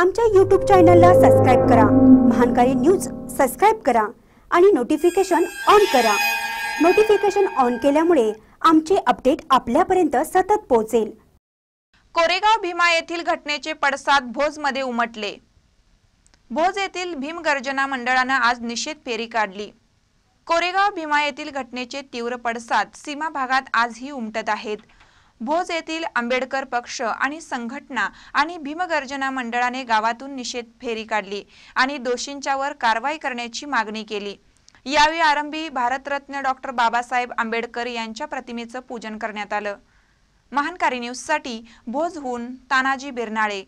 आमच्या यूट्यूब चॅनलला सबस्क्राईब करा महानकारी न्यूज सबस्क्राईब करा आणि नोटिफिकेशन ऑन करा नोटिफिकेशन ऑन केल्यामुळे आमचे अपडेट आपल्यापर्यंत सतत पोहोचेल कोरेगाव भीमा येथील घटनेचे पडसाद भोजमध्ये उमटले भोज येथील भीमगर्जना मंडळानं आज निषेध फेरी काढली कोरेगाव भीमा येथील घटनेचे तीव्र पडसाद सीमा भागात आजही उमटत आहेत भोज येथील आंबेडकर पक्ष आणि संघटना आणि भीमगर्जना मंडळाने गावातून निषेध फेरी काढली आणि दोषींच्यावर कारवाई करण्याची मागणी केली यावेळी आरंभी भारतरत्न डॉक्टर बाबासाहेब आंबेडकर यांच्या प्रतिमेचं पूजन करण्यात आलं महानकारी न्यूजसाठी भोजहून तानाजी बिरनाळे